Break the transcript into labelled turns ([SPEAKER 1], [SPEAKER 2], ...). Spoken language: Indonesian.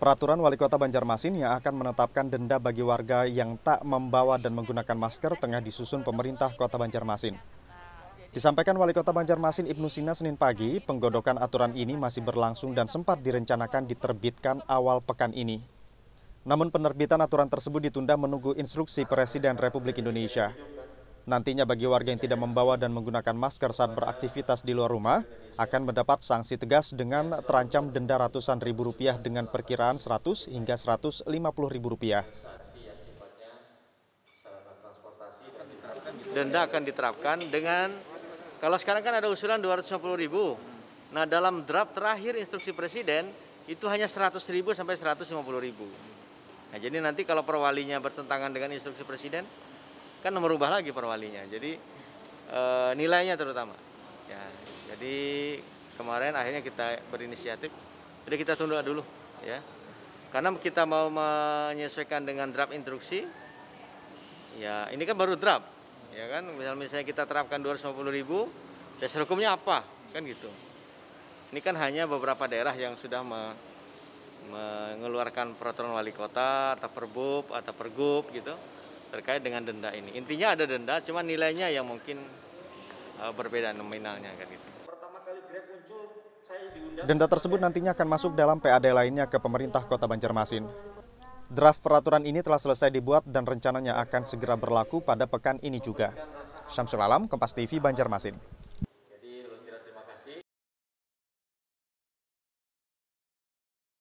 [SPEAKER 1] Peraturan Wali Kota Banjarmasin yang akan menetapkan denda bagi warga yang tak membawa dan menggunakan masker tengah disusun pemerintah Kota Banjarmasin. Disampaikan Wali Kota Banjarmasin Ibnu Sina Senin pagi, penggodokan aturan ini masih berlangsung dan sempat direncanakan diterbitkan awal pekan ini. Namun penerbitan aturan tersebut ditunda menunggu instruksi Presiden Republik Indonesia. Nantinya bagi warga yang tidak membawa dan menggunakan masker saat beraktivitas di luar rumah akan mendapat sanksi tegas dengan terancam denda ratusan ribu rupiah dengan perkiraan 100 hingga 150 ribu rupiah.
[SPEAKER 2] Denda akan diterapkan dengan kalau sekarang kan ada usulan 250 ribu. Nah dalam draft terakhir instruksi presiden itu hanya 100 ribu sampai 150 ribu. Nah jadi nanti kalau perwalinya bertentangan dengan instruksi presiden kan merubah lagi perwalinya jadi e, nilainya terutama ya jadi kemarin akhirnya kita berinisiatif jadi kita tunda dulu ya karena kita mau menyesuaikan dengan draft instruksi ya ini kan baru draft ya kan misal misalnya kita terapkan 250 ribu dasar hukumnya apa kan gitu ini kan hanya beberapa daerah yang sudah me, mengeluarkan peraturan wali kota atau perbup atau pergub gitu terkait dengan denda ini. Intinya ada denda, cuma nilainya yang mungkin uh, berbeda nominalnya kan gitu.
[SPEAKER 1] Denda tersebut nantinya akan masuk dalam PAD lainnya ke pemerintah Kota Banjarmasin. Draft peraturan ini telah selesai dibuat dan rencananya akan segera berlaku pada pekan ini juga. Syamsul Alam, Kompas TV, Banjarmasin.